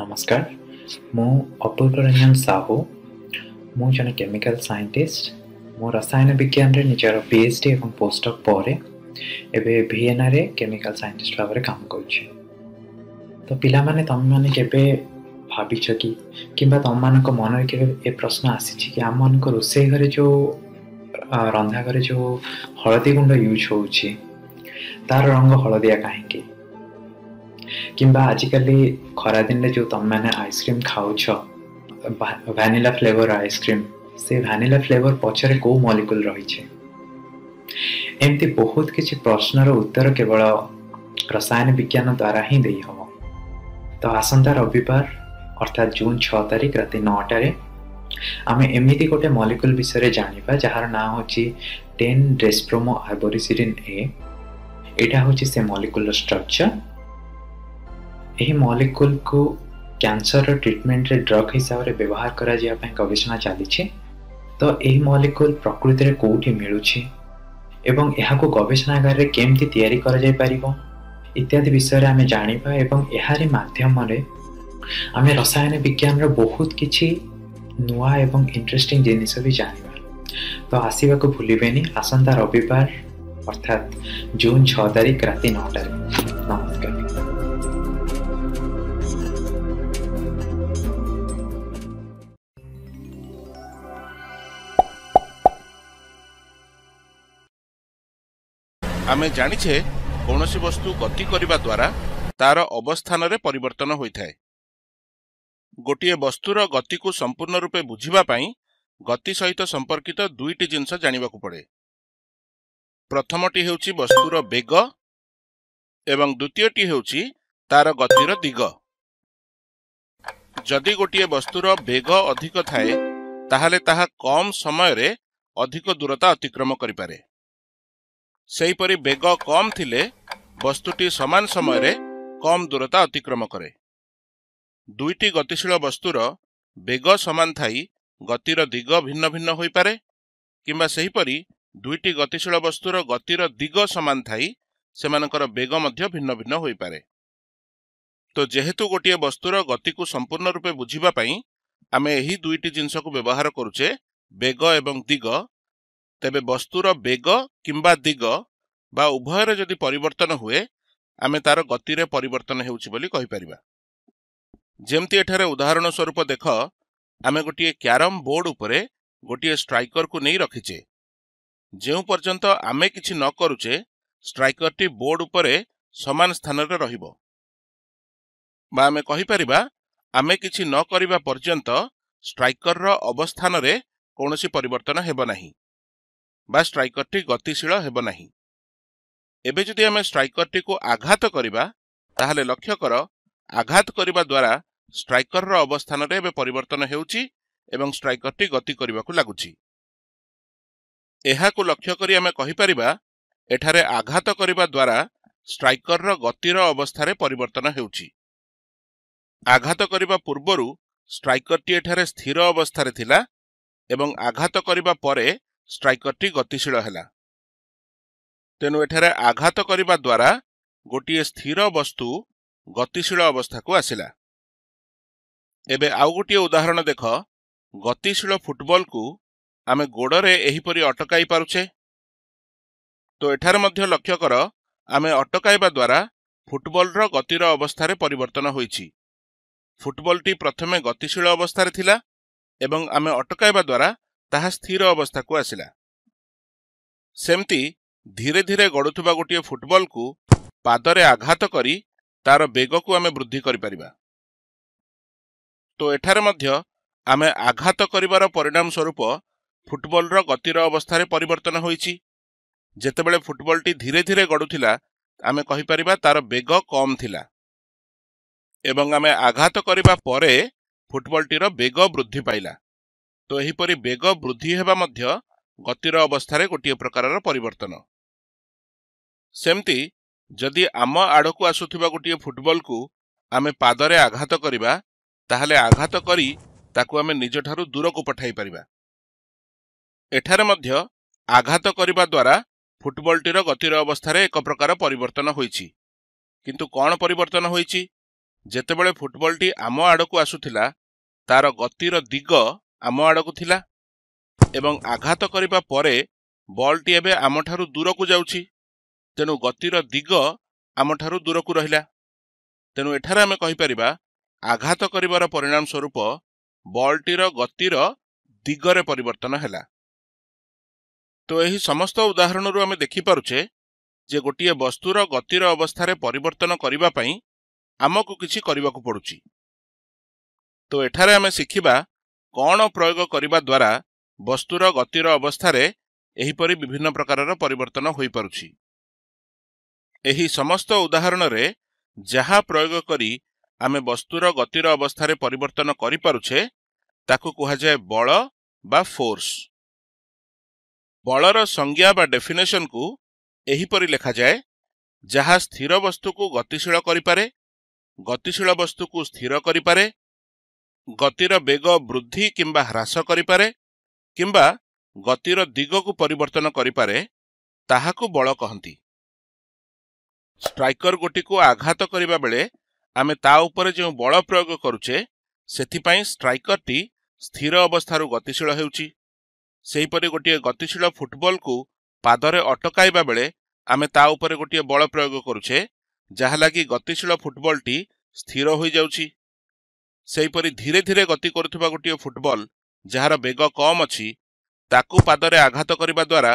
नमस्कार म ଅପୂର୍ବ ରଞ୍ଜନ ସାହୁ ମୁଁ ଜଣେ କେମିକାଲ ସାଇଣ୍ଟିଷ୍ଟ ମୁଁ ରସାୟନ ବିଜ୍ଞାନରେ ନିଜର ପି ଏଚ୍ ଡି ଏବଂ ପୋଷ୍ଟଡକ୍ ପରେ ଏବେ ଭିଏନାରେ କେମିକାଲ ସାଇଣ୍ଟିଷ୍ଟ ଭାବରେ କାମ କରୁଛି ତ ପିଲାମାନେ ତମେମାନେ କେବେ ଭାବିଛ କି କିମ୍ବା ତମମାନଙ୍କ ମନରେ କେବେ ଏ ପ୍ରଶ୍ନ ଆସିଛି କି ଆମମାନଙ୍କ ରୋଷେଇ ଘରେ ଯେଉଁ ରନ୍ଧା ଘରେ ଯେଉଁ ହଳଦୀ ଗୁଣ୍ଡ ୟୁଜ୍ ହେଉଛି ତାର ରଙ୍ଗ ହଳଦିଆ କାହିଁକି କିମ୍ବା ଆଜିକାଲି ଖରାଦିନରେ ଯେଉଁ ତୁମେମାନେ ଆଇସ୍କ୍ରିମ୍ ଖାଉଛ ଭ୍ୟାନିଲା ଫ୍ଲେଭର ଆଇସ୍କ୍ରିମ୍ ସେ ଭ୍ୟାନିଲା ଫ୍ଲେଭର ପଛରେ କେଉଁ ମଲିକୁଲ ରହିଛି ଏମିତି ବହୁତ କିଛି ପ୍ରଶ୍ନର ଉତ୍ତର କେବଳ ରସାୟନ ବିଜ୍ଞାନ ଦ୍ୱାରା ହିଁ ଦେଇହେବ ତ ଆସନ୍ତା ରବିବାର ଅର୍ଥାତ୍ ଜୁନ୍ ଛଅ ତାରିଖ ରାତି ନଅଟାରେ ଆମେ ଏମିତି ଗୋଟେ ମଲିକୁଲ ବିଷୟରେ ଜାଣିବା ଯାହାର ନାଁ ହେଉଛି ଟେନ୍ ଡ୍ରେସ୍ପ୍ରୋମୋ ଆର୍ବୋରିସିଡିନ୍ ଏ ଏଇଟା ହେଉଛି ସେ ମଲିକୁଲର ଷ୍ଟ୍ରକ୍ଚର ଏହି ମଲିକୁଲକୁ କ୍ୟାନ୍ସରର ଟ୍ରିଟମେଣ୍ଟରେ ଡ୍ରଗ୍ ହିସାବରେ ବ୍ୟବହାର କରାଯିବା ପାଇଁ ଗବେଷଣା ଚାଲିଛି ତ ଏହି ମଲିକୁଲ ପ୍ରକୃତିରେ କେଉଁଠି ମିଳୁଛି ଏବଂ ଏହାକୁ ଗବେଷଣାଗାରରେ କେମିତି ତିଆରି କରାଯାଇପାରିବ ଇତ୍ୟାଦି ବିଷୟରେ ଆମେ ଜାଣିବା ଏବଂ ଏହାରି ମାଧ୍ୟମରେ ଆମେ ରସାୟନ ବିଜ୍ଞାନର ବହୁତ କିଛି ନୂଆ ଏବଂ ଇଣ୍ଟରେଷ୍ଟିଂ ଜିନିଷ ବି ଜାଣିବା ତ ଆସିବାକୁ ଭୁଲିବେନି ଆସନ୍ତା ରବିବାର ଅର୍ଥାତ୍ ଜୁନ୍ ଛଅ ତାରିଖ ରାତି ନଅଟାରେ ଆମେ ଜାଣିଛେ କୌଣସି ବସ୍ତୁ ଗତି କରିବା ଦ୍ୱାରା ତା'ର ଅବସ୍ଥାନରେ ପରିବର୍ତ୍ତନ ହୋଇଥାଏ ଗୋଟିଏ ବସ୍ତୁର ଗତିକୁ ସମ୍ପୂର୍ଣ୍ଣ ରୂପେ ବୁଝିବା ପାଇଁ ଗତି ସହିତ ସମ୍ପର୍କିତ ଦୁଇଟି ଜିନିଷ ଜାଣିବାକୁ ପଡ଼େ ପ୍ରଥମଟି ହେଉଛି ବସ୍ତୁର ବେଗ ଏବଂ ଦ୍ୱିତୀୟଟି ହେଉଛି ତା'ର ଗତିର ଦିଗ ଯଦି ଗୋଟିଏ ବସ୍ତୁର ବେଗ ଅଧିକ ଥାଏ ତାହେଲେ ତାହା କମ୍ ସମୟରେ ଅଧିକ ଦୂରତା ଅତିକ୍ରମ କରିପାରେ ସେହିପରି ବେଗ କମ୍ ଥିଲେ ବସ୍ତୁଟି ସମାନ ସମୟରେ କମ୍ ଦୂରତା ଅତିକ୍ରମ କରେ ଦୁଇଟି ଗତିଶୀଳ ବସ୍ତୁର ବେଗ ସମାନ ଥାଇ ଗତିର ଦିଗ ଭିନ୍ନ ଭିନ୍ନ ହୋଇପାରେ କିମ୍ବା ସେହିପରି ଦୁଇଟି ଗତିଶୀଳ ବସ୍ତୁର ଗତିର ଦିଗ ସମାନ ଥାଇ ସେମାନଙ୍କର ବେଗ ମଧ୍ୟ ଭିନ୍ନ ଭିନ୍ନ ହୋଇପାରେ ତ ଯେହେତୁ ଗୋଟିଏ ବସ୍ତୁର ଗତିକୁ ସମ୍ପୂର୍ଣ୍ଣ ରୂପେ ବୁଝିବା ପାଇଁ ଆମେ ଏହି ଦୁଇଟି ଜିନିଷକୁ ବ୍ୟବହାର କରୁଛେ ବେଗ ଏବଂ ଦିଗ ତେବେ ବସ୍ତୁର ବେଗ କିମ୍ବା ଦିଗ ବା ଉଭୟରେ ଯଦି ପରିବର୍ତ୍ତନ ହୁଏ ଆମେ ତାର ଗତିରେ ପରିବର୍ତ୍ତନ ହେଉଛି ବୋଲି କହିପାରିବା ଯେମିତି ଏଠାରେ ଉଦାହରଣ ସ୍ୱରୂପ ଦେଖ ଆମେ ଗୋଟିଏ କ୍ୟାରମ୍ ବୋର୍ଡ ଉପରେ ଗୋଟିଏ ଷ୍ଟ୍ରାଇକରକୁ ନେଇ ରଖିଛେ ଯେଉଁ ପର୍ଯ୍ୟନ୍ତ ଆମେ କିଛି ନ କରୁଛେ ଷ୍ଟ୍ରାଇକରଟି ବୋର୍ଡ ଉପରେ ସମାନ ସ୍ଥାନରେ ରହିବ ବା ଆମେ କହିପାରିବା ଆମେ କିଛି ନ କରିବା ପର୍ଯ୍ୟନ୍ତ ଷ୍ଟ୍ରାଇକରର ଅବସ୍ଥାନରେ କୌଣସି ପରିବର୍ତ୍ତନ ହେବ ନାହିଁ ବା ଷ୍ଟ୍ରାଇକରଟି ଗତିଶୀଳ ହେବ ନାହିଁ ଏବେ ଯଦି ଆମେ ଷ୍ଟ୍ରାଇକରଟିକୁ ଆଘାତ କରିବା ତାହେଲେ ଲକ୍ଷ୍ୟ କର ଆଘାତ କରିବା ଦ୍ୱାରା ଷ୍ଟ୍ରାଇକରର ଅବସ୍ଥାନରେ ଏବେ ପରିବର୍ତ୍ତନ ହେଉଛି ଏବଂ ଷ୍ଟ୍ରାଇକରଟି ଗତି କରିବାକୁ ଲାଗୁଛି ଏହାକୁ ଲକ୍ଷ୍ୟ କରି ଆମେ କହିପାରିବା ଏଠାରେ ଆଘାତ କରିବା ଦ୍ୱାରା ଷ୍ଟ୍ରାଇକରର ଗତିର ଅବସ୍ଥାରେ ପରିବର୍ତ୍ତନ ହେଉଛି ଆଘାତ କରିବା ପୂର୍ବରୁ ଷ୍ଟ୍ରାଇକରଟି ଏଠାରେ ସ୍ଥିର ଅବସ୍ଥାରେ ଥିଲା ଏବଂ ଆଘାତ କରିବା ପରେ ଷ୍ଟ୍ରାଇକରଟି ଗତିଶୀଳ ହେଲା ତେଣୁ ଏଠାରେ ଆଘାତ କରିବା ଦ୍ୱାରା ଗୋଟିଏ ସ୍ଥିର ବସ୍ତୁ ଗତିଶୀଳ ଅବସ୍ଥାକୁ ଆସିଲା ଏବେ ଆଉ ଗୋଟିଏ ଉଦାହରଣ ଦେଖ ଗତିଶୀଳ ଫୁଟବଲକୁ ଆମେ ଗୋଡ଼ରେ ଏହିପରି ଅଟକାଇ ପାରୁଛେ ତ ଏଠାରେ ମଧ୍ୟ ଲକ୍ଷ୍ୟ କର ଆମେ ଅଟକାଇବା ଦ୍ୱାରା ଫୁଟବଲର ଗତିର ଅବସ୍ଥାରେ ପରିବର୍ତ୍ତନ ହୋଇଛି ଫୁଟବଲଟି ପ୍ରଥମେ ଗତିଶୀଳ ଅବସ୍ଥାରେ ଥିଲା ଏବଂ ଆମେ ଅଟକାଇବା ଦ୍ୱାରା ତାହା ସ୍ଥିର ଅବସ୍ଥାକୁ ଆସିଲା ସେମିତି ଧୀରେ ଧୀରେ ଗଡ଼ୁଥିବା ଗୋଟିଏ ଫୁଟବଲକୁ ପାଦରେ ଆଘାତ କରି ତା'ର ବେଗକୁ ଆମେ ବୃଦ୍ଧି କରିପାରିବା ତ ଏଠାରେ ମଧ୍ୟ ଆମେ ଆଘାତ କରିବାର ପରିଣାମ ସ୍ୱରୂପ ଫୁଟବଲର ଗତିର ଅବସ୍ଥାରେ ପରିବର୍ତ୍ତନ ହୋଇଛି ଯେତେବେଳେ ଫୁଟବଲଟି ଧୀରେ ଧୀରେ ଗଡ଼ୁଥିଲା ଆମେ କହିପାରିବା ତା'ର ବେଗ କମ୍ ଥିଲା ଏବଂ ଆମେ ଆଘାତ କରିବା ପରେ ଫୁଟବଲଟିର ବେଗ ବୃଦ୍ଧି ପାଇଲା ତ ଏହିପରି ବେଗ ବୃଦ୍ଧି ହେବା ମଧ୍ୟ ଗତିର ଅବସ୍ଥାରେ ଗୋଟିଏ ପ୍ରକାରର ପରିବର୍ତ୍ତନ ସେମିତି ଯଦି ଆମ ଆଡ଼କୁ ଆସୁଥିବା ଗୋଟିଏ ଫୁଟବଲକୁ ଆମେ ପାଦରେ ଆଘାତ କରିବା ତାହେଲେ ଆଘାତ କରି ତାକୁ ଆମେ ନିଜଠାରୁ ଦୂରକୁ ପଠାଇ ପାରିବା ଏଠାରେ ମଧ୍ୟ ଆଘାତ କରିବା ଦ୍ୱାରା ଫୁଟବଲଟିର ଗତିର ଅବସ୍ଥାରେ ଏକ ପ୍ରକାର ପରିବର୍ତ୍ତନ ହୋଇଛି କିନ୍ତୁ କ'ଣ ପରିବର୍ତ୍ତନ ହୋଇଛି ଯେତେବେଳେ ଫୁଟବଲଟି ଆମ ଆଡ଼କୁ ଆସୁଥିଲା ତା'ର ଗତିର ଦିଗ ଆମ ଆଡ଼କୁ ଥିଲା ଏବଂ ଆଘାତ କରିବା ପରେ ବଲ୍ଟି ଏବେ ଆମଠାରୁ ଦୂରକୁ ଯାଉଛି ତେଣୁ ଗତିର ଦିଗ ଆମଠାରୁ ଦୂରକୁ ରହିଲା ତେଣୁ ଏଠାରେ ଆମେ କହିପାରିବା ଆଘାତ କରିବାର ପରିଣାମ ସ୍ୱରୂପ ବଲ୍ଟିର ଗତିର ଦିଗରେ ପରିବର୍ତ୍ତନ ହେଲା ତ ଏହି ସମସ୍ତ ଉଦାହରଣରୁ ଆମେ ଦେଖିପାରୁଛେ ଯେ ଗୋଟିଏ ବସ୍ତୁର ଗତିର ଅବସ୍ଥାରେ ପରିବର୍ତ୍ତନ କରିବା ପାଇଁ ଆମକୁ କିଛି କରିବାକୁ ପଡ଼ୁଛି ତ ଏଠାରେ ଆମେ ଶିଖିବା କ'ଣ ପ୍ରୟୋଗ କରିବା ଦ୍ୱାରା ବସ୍ତୁର ଗତିର ଅବସ୍ଥାରେ ଏହିପରି ବିଭିନ୍ନ ପ୍ରକାରର ପରିବର୍ତ୍ତନ ହୋଇପାରୁଛି ଏହି ସମସ୍ତ ଉଦାହରଣରେ ଯାହା ପ୍ରୟୋଗ କରି ଆମେ ବସ୍ତୁର ଗତିର ଅବସ୍ଥାରେ ପରିବର୍ତ୍ତନ କରିପାରୁଛେ ତାକୁ କୁହାଯାଏ ବଳ ବା ଫୋର୍ସ ବଳର ସଂଜ୍ଞା ବା ଡେଫିନେସନ୍କୁ ଏହିପରି ଲେଖାଯାଏ ଯାହା ସ୍ଥିର ବସ୍ତୁକୁ ଗତିଶୀଳ କରିପାରେ ଗତିଶୀଳ ବସ୍ତୁକୁ ସ୍ଥିର କରିପାରେ ଗତିର ବେଗ ବୃଦ୍ଧି କିମ୍ବା ହ୍ରାସ କରିପାରେ କିମ୍ବା ଗତିର ଦିଗକୁ ପରିବର୍ତ୍ତନ କରିପାରେ ତାହାକୁ ବଳ କହନ୍ତି ଷ୍ଟ୍ରାଇକର ଗୋଟିକୁ ଆଘାତ କରିବା ବେଳେ ଆମେ ତା ଉପରେ ଯେଉଁ ବଳ ପ୍ରୟୋଗ କରୁଛେ ସେଥିପାଇଁ ଷ୍ଟ୍ରାଇକରଟି ସ୍ଥିର ଅବସ୍ଥାରୁ ଗତିଶୀଳ ହେଉଛି ସେହିପରି ଗୋଟିଏ ଗତିଶୀଳ ଫୁଟବଲକୁ ପାଦରେ ଅଟକାଇବା ବେଳେ ଆମେ ତା ଉପରେ ଗୋଟିଏ ବଳ ପ୍ରୟୋଗ କରୁଛେ ଯାହା ଲାଗି ଗତିଶୀଳ ଫୁଟବଲଟି ସ୍ଥିର ହୋଇଯାଉଛି ସେହିପରି ଧୀରେ ଧୀରେ ଗତି କରୁଥିବା ଗୋଟିଏ ଫୁଟବଲ ଯାହାର ବେଗ କମ୍ ଅଛି ତାକୁ ପାଦରେ ଆଘାତ କରିବା ଦ୍ୱାରା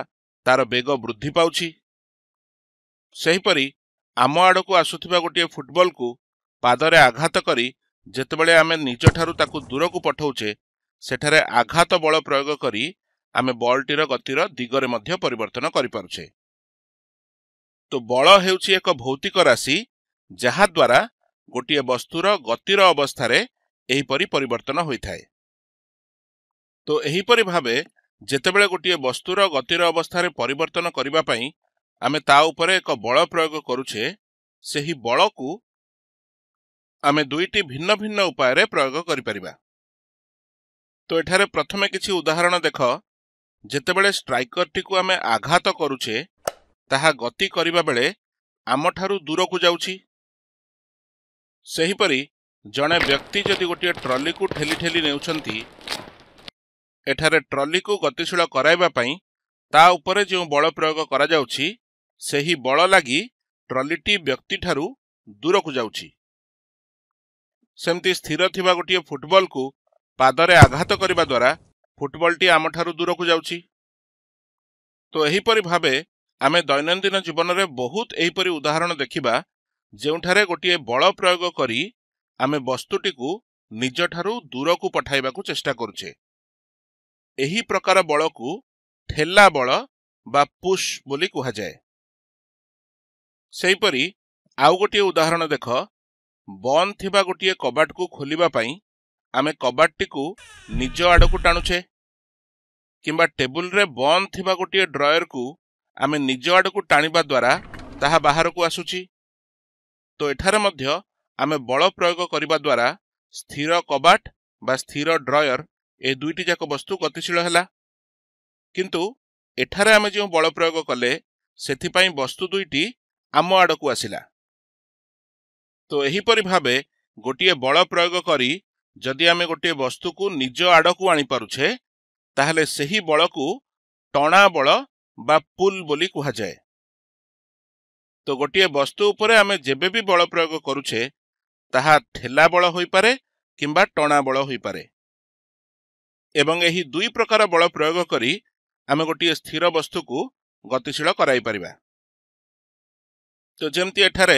ତା'ର ବେଗ ବୃଦ୍ଧି ପାଉଛି ସେହିପରି ଆମ ଆଡ଼କୁ ଆସୁଥିବା ଗୋଟିଏ ଫୁଟବଲକୁ ପାଦରେ ଆଘାତ କରି ଯେତେବେଳେ ଆମେ ନିଜଠାରୁ ତାକୁ ଦୂରକୁ ପଠାଉଛେ ସେଠାରେ ଆଘାତ ବଳ ପ୍ରୟୋଗ କରି ଆମେ ବଲ୍ଟିର ଗତିର ଦିଗରେ ମଧ୍ୟ ପରିବର୍ତ୍ତନ କରିପାରୁଛେ ତ ବଳ ହେଉଛି ଏକ ଭୌତିକ ରାଶି ଯାହାଦ୍ୱାରା ଗୋଟିଏ ବସ୍ତୁର ଗତିର ଅବସ୍ଥାରେ ଏହିପରି ପରିବର୍ତ୍ତନ ହୋଇଥାଏ ତ ଏହିପରି ଭାବେ ଯେତେବେଳେ ଗୋଟିଏ ବସ୍ତୁର ଗତିର ଅବସ୍ଥାରେ ପରିବର୍ତ୍ତନ କରିବା ପାଇଁ ଆମେ ତା ଉପରେ ଏକ ବଳ ପ୍ରୟୋଗ କରୁଛେ ସେହି ବଳକୁ ଆମେ ଦୁଇଟି ଭିନ୍ନ ଭିନ୍ନ ଉପାୟରେ ପ୍ରୟୋଗ କରିପାରିବା ତ ଏଠାରେ ପ୍ରଥମେ କିଛି ଉଦାହରଣ ଦେଖ ଯେତେବେଳେ ଷ୍ଟ୍ରାଇକରଟିକୁ ଆମେ ଆଘାତ କରୁଛେ ତାହା ଗତି କରିବା ବେଳେ ଆମଠାରୁ ଦୂରକୁ ଯାଉଛି ସେହିପରି ଜଣେ ବ୍ୟକ୍ତି ଯଦି ଗୋଟିଏ ଟ୍ରଲିକୁ ଠେଲି ଠେଲି ନେଉଛନ୍ତି ଏଠାରେ ଟ୍ରଲିକୁ ଗତିଶୀଳ କରାଇବା ପାଇଁ ତା ଉପରେ ଯେଉଁ ବଳ ପ୍ରୟୋଗ କରାଯାଉଛି ସେହି ବଳ ଲାଗି ଟ୍ରଲିଟି ବ୍ୟକ୍ତିଠାରୁ ଦୂରକୁ ଯାଉଛି ସେମିତି ସ୍ଥିର ଥିବା ଗୋଟିଏ ଫୁଟବଲକୁ ପାଦରେ ଆଘାତ କରିବା ଦ୍ୱାରା ଫୁଟବଲଟି ଆମଠାରୁ ଦୂରକୁ ଯାଉଛି ତ ଏହିପରି ଭାବେ ଆମେ ଦୈନନ୍ଦିନ ଜୀବନରେ ବହୁତ ଏହିପରି ଉଦାହରଣ ଦେଖିବା ଯେଉଁଠାରେ ଗୋଟିଏ ବଳ ପ୍ରୟୋଗ କରି ଆମେ ବସ୍ତୁଟିକୁ ନିଜଠାରୁ ଦୂରକୁ ପଠାଇବାକୁ ଚେଷ୍ଟା କରୁଛେ ଏହି ପ୍ରକାର ବଳକୁ ଠେଲା ବଳ ବା ପୁଷ୍ ବୋଲି କୁହାଯାଏ ସେହିପରି ଆଉ ଗୋଟିଏ ଉଦାହରଣ ଦେଖ ବନ୍ଦ ଥିବା ଗୋଟିଏ କବାଟକୁ ଖୋଲିବା ପାଇଁ ଆମେ କବାଟଟିକୁ ନିଜ ଆଡ଼କୁ ଟାଣୁଛେ କିମ୍ବା ଟେବୁଲରେ ବନ୍ଦ ଥିବା ଗୋଟିଏ ଡ୍ରୟରକୁ ଆମେ ନିଜ ଆଡ଼କୁ ଟାଣିବା ଦ୍ୱାରା ତାହା ବାହାରକୁ ଆସୁଛି ତ ଏଠାରେ ମଧ୍ୟ ଆମେ ବଳ ପ୍ରୟୋଗ କରିବା ଦ୍ୱାରା ସ୍ଥିର କବାଟ ବା ସ୍ଥିର ଡ୍ରୟର ଏ ଦୁଇଟି ଯାକ ବସ୍ତୁ ଗତିଶୀଳ ହେଲା କିନ୍ତୁ ଏଠାରେ ଆମେ ଯେଉଁ ବଳ ପ୍ରୟୋଗ କଲେ ସେଥିପାଇଁ ବସ୍ତୁ ଦୁଇଟି ଆମ ଆଡ଼କୁ ଆସିଲା ତ ଏହିପରି ଭାବେ ଗୋଟିଏ ବଳ ପ୍ରୟୋଗ କରି ଯଦି ଆମେ ଗୋଟିଏ ବସ୍ତୁକୁ ନିଜ ଆଡ଼କୁ ଆଣିପାରୁଛେ ତାହେଲେ ସେହି ବଳକୁ ଟଣା ବଳ ବା ପୁଲ୍ ବୋଲି କୁହାଯାଏ ତ ଗୋଟିଏ ବସ୍ତୁ ଉପରେ ଆମେ ଯେବେ ବି ବଳ ପ୍ରୟୋଗ କରୁଛେ ତାହା ଠେଲା ବଳ ହୋଇପାରେ କିମ୍ବା ଟଣା ବଳ ହୋଇପାରେ ଏବଂ ଏହି ଦୁଇ ପ୍ରକାର ବଳ ପ୍ରୟୋଗ କରି ଆମେ ଗୋଟିଏ ସ୍ଥିର ବସ୍ତୁକୁ ଗତିଶୀଳ କରାଇପାରିବା ତ ଯେମିତି ଏଠାରେ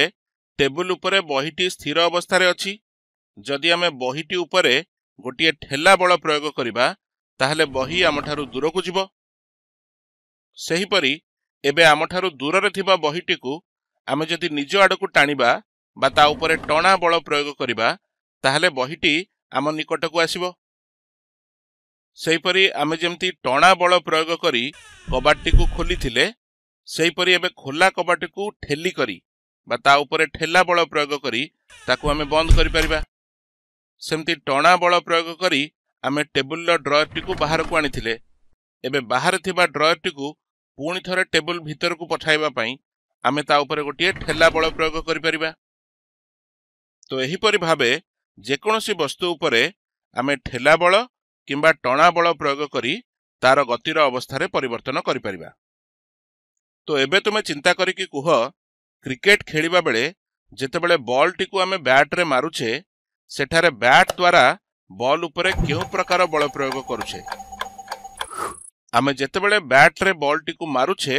ଟେବୁଲ ଉପରେ ବହିଟି ସ୍ଥିର ଅବସ୍ଥାରେ ଅଛି ଯଦି ଆମେ ବହିଟି ଉପରେ ଗୋଟିଏ ଠେଲା ବଳ ପ୍ରୟୋଗ କରିବା ତାହେଲେ ବହି ଆମଠାରୁ ଦୂରକୁ ଯିବ ସେହିପରି ଏବେ ଆମଠାରୁ ଦୂରରେ ଥିବା ବହିଟିକୁ ଆମେ ଯଦି ନିଜ ଆଡ଼କୁ ଟାଣିବା ବା ତା ଉପରେ ଟଣା ବଳ ପ୍ରୟୋଗ କରିବା ତାହେଲେ ବହିଟି ଆମ ନିକଟକୁ ଆସିବ ସେହିପରି ଆମେ ଯେମିତି ଟଣା ବଳ ପ୍ରୟୋଗ କରି କବାଟଟିକୁ ଖୋଲିଥିଲେ ସେହିପରି ଏବେ ଖୋଲା କବାଟିକୁ ଠେଲି କରି ବା ତା ଉପରେ ଠେଲା ବଳ ପ୍ରୟୋଗ କରି ତାକୁ ଆମେ ବନ୍ଦ କରିପାରିବା ସେମିତି ଟଣା ବଳ ପ୍ରୟୋଗ କରି ଆମେ ଟେବୁଲର ଡ୍ରୟରଟିକୁ ବାହାରକୁ ଆଣିଥିଲେ ଏବେ ବାହାରେ ଥିବା ଡ୍ରୟରଟିକୁ ପୁଣି ଥରେ ଟେବୁଲ ଭିତରକୁ ପଠାଇବା ପାଇଁ ଆମେ ତା ଉପରେ ଗୋଟିଏ ଠେଲା ବଳ ପ୍ରୟୋଗ କରିପାରିବା ଏହିପରି ଭାବେ ଯେକୌଣସି ବସ୍ତୁ ଉପରେ ଆମେ ଠେଲା ବଳ କିମ୍ବା ଟଣା ବଳ ପ୍ରୟୋଗ କରି ତା'ର ଗତିର ଅବସ୍ଥାରେ ପରିବର୍ତ୍ତନ କରିପାରିବା ତ ଏବେ ତୁମେ ଚିନ୍ତା କରିକି କୁହ କ୍ରିକେଟ୍ ଖେଳିବା ବେଳେ ଯେତେବେଳେ ବଲ୍ଟିକୁ ଆମେ ବ୍ୟାଟ୍ରେ ମାରୁଛେ ସେଠାରେ ବ୍ୟାଟ୍ ଦ୍ୱାରା ବଲ୍ ଉପରେ କେଉଁ ପ୍ରକାର ବଳ ପ୍ରୟୋଗ କରୁଛେ ଆମେ ଯେତେବେଳେ ବ୍ୟାଟ୍ରେ ବଲ୍ଟିକୁ ମାରୁଛେ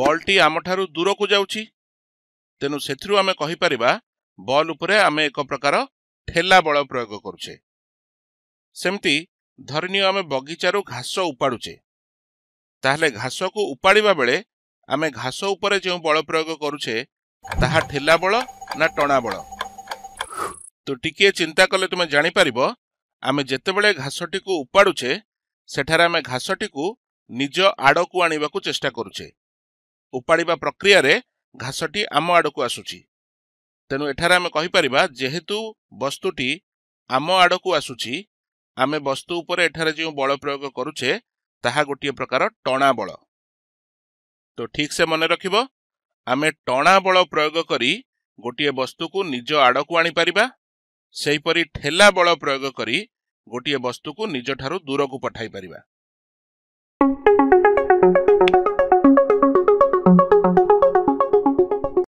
ବଲ୍ଟି ଆମଠାରୁ ଦୂରକୁ ଯାଉଛି ତେଣୁ ସେଥିରୁ ଆମେ କହିପାରିବା ବଲ୍ ଉପରେ ଆମେ ଏକ ପ୍ରକାର ଠେଲା ବଳ ପ୍ରୟୋଗ କରୁଛେ ସେମିତି ଧରିନିଅ ଆମେ ବଗିଚାରୁ ଘାସ ଉପାଡ଼ୁଛେ ତାହେଲେ ଘାସକୁ ଉପାଡ଼ିବା ବେଳେ ଆମେ ଘାସ ଉପରେ ଯେଉଁ ବଳ ପ୍ରୟୋଗ କରୁଛେ ତାହା ଠେଲା ବଳ ନା ଟଣା ବଳ ତ ଟିକିଏ ଚିନ୍ତା କଲେ ତୁମେ ଜାଣିପାରିବ ଆମେ ଯେତେବେଳେ ଘାସଟିକୁ ଉପାଡ଼ୁଛେ ସେଠାରେ ଆମେ ଘାସଟିକୁ ନିଜ ଆଡ଼କୁ ଆଣିବାକୁ ଚେଷ୍ଟା କରୁଛେ ଉପାଡ଼ିବା ପ୍ରକ୍ରିୟାରେ ଘାସଟି ଆମ ଆଡ଼କୁ ଆସୁଛି ତେଣୁ ଏଠାରେ ଆମେ କହିପାରିବା ଯେହେତୁ ବସ୍ତୁଟି ଆମ ଆଡ଼କୁ ଆସୁଛି ଆମେ ବସ୍ତୁ ଉପରେ ଏଠାରେ ଯେଉଁ ବଳ ପ୍ରୟୋଗ କରୁଛେ ତାହା ଗୋଟିଏ ପ୍ରକାର ଟଣା ବଳ ତ ସେ ମନେ ରଖିବ ଆମେ ଟଣା ବଳ ପ୍ରୟୋଗ କରି ଗୋଟିଏ ବସ୍ତୁକୁ ନିଜ ଆଡ଼କୁ ଆଣିପାରିବା ସେହିପରି ଠେଲା ବଳ ପ୍ରୟୋଗ କରି ଗୋଟିଏ ବସ୍ତୁକୁ ନିଜଠାରୁ ଦୂରକୁ ପଠାଇ ପାରିବା